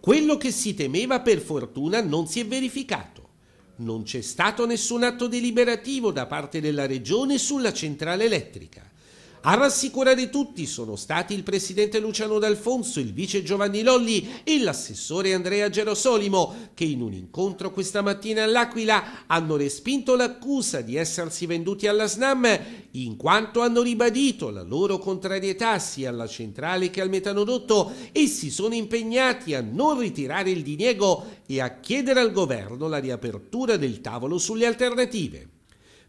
Quello che si temeva per fortuna non si è verificato. Non c'è stato nessun atto deliberativo da parte della Regione sulla centrale elettrica. A rassicurare tutti sono stati il presidente Luciano D'Alfonso, il vice Giovanni Lolli e l'assessore Andrea Gerosolimo, che in un incontro questa mattina all'Aquila hanno respinto l'accusa di essersi venduti alla SNAM in quanto hanno ribadito la loro contrarietà sia alla centrale che al metanodotto e si sono impegnati a non ritirare il diniego e a chiedere al governo la riapertura del tavolo sulle alternative.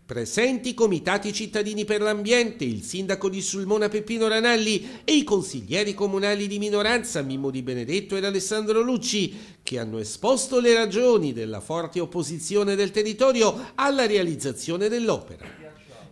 Presenti i comitati cittadini per l'ambiente, il sindaco di Sulmona Peppino Ranalli e i consiglieri comunali di minoranza Mimmo Di Benedetto ed Alessandro Lucci, che hanno esposto le ragioni della forte opposizione del territorio alla realizzazione dell'opera.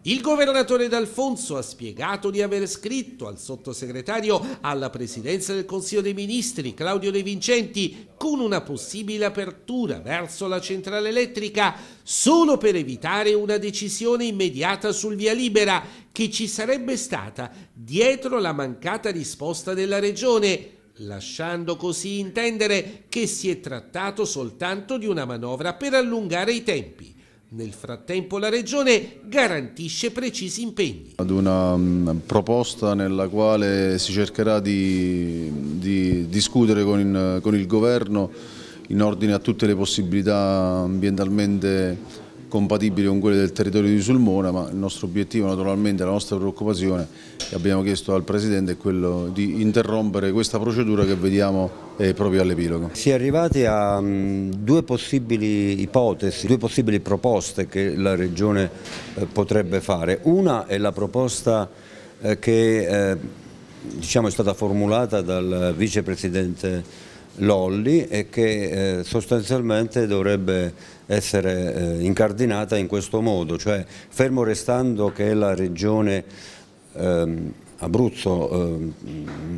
Il governatore D'Alfonso ha spiegato di aver scritto al sottosegretario alla presidenza del Consiglio dei Ministri Claudio De Vincenti con una possibile apertura verso la centrale elettrica solo per evitare una decisione immediata sul via libera che ci sarebbe stata dietro la mancata risposta della regione lasciando così intendere che si è trattato soltanto di una manovra per allungare i tempi. Nel frattempo la Regione garantisce precisi impegni. Ad una mm, proposta nella quale si cercherà di, di discutere con il, con il Governo in ordine a tutte le possibilità ambientalmente compatibili con quelle del territorio di Sulmona, ma il nostro obiettivo naturalmente, la nostra preoccupazione che abbiamo chiesto al Presidente è quello di interrompere questa procedura che vediamo eh, proprio all'epilogo. Si è arrivati a mm, due possibili ipotesi, due possibili proposte che la Regione eh, potrebbe fare. Una è la proposta eh, che diciamo, è stata formulata dal Vicepresidente Lolli e che eh, sostanzialmente dovrebbe essere eh, incardinata in questo modo, cioè fermo restando che la regione ehm, Abruzzo eh,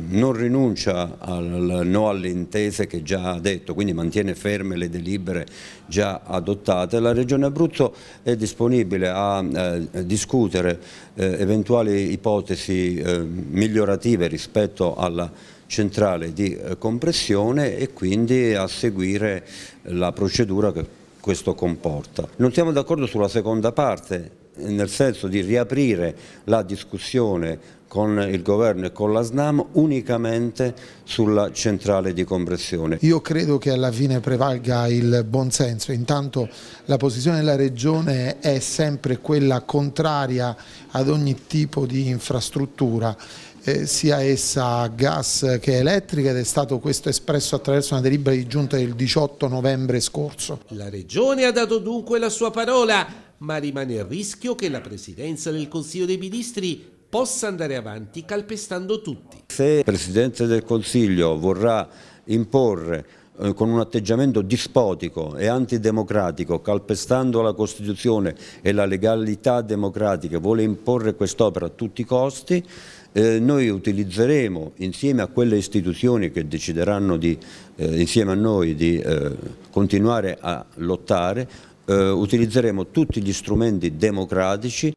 non rinuncia al no alle intese che già ha detto, quindi mantiene ferme le delibere già adottate, la Regione Abruzzo è disponibile a eh, discutere eh, eventuali ipotesi ehm, migliorative rispetto alla centrale di eh, compressione e quindi a seguire la procedura che questo comporta. Non siamo d'accordo sulla seconda parte nel senso di riaprire la discussione con il governo e con la SNAM unicamente sulla centrale di compressione. Io credo che alla fine prevalga il buonsenso, intanto la posizione della Regione è sempre quella contraria ad ogni tipo di infrastruttura eh, sia essa gas che elettrica ed è stato questo espresso attraverso una delibera di giunta del 18 novembre scorso. La Regione ha dato dunque la sua parola ma rimane il rischio che la presidenza del Consiglio dei Ministri possa andare avanti calpestando tutti. Se il Presidente del Consiglio vorrà imporre eh, con un atteggiamento dispotico e antidemocratico, calpestando la Costituzione e la legalità democratica, vuole imporre quest'opera a tutti i costi, eh, noi utilizzeremo insieme a quelle istituzioni che decideranno di, eh, insieme a noi di eh, continuare a lottare, eh, utilizzeremo tutti gli strumenti democratici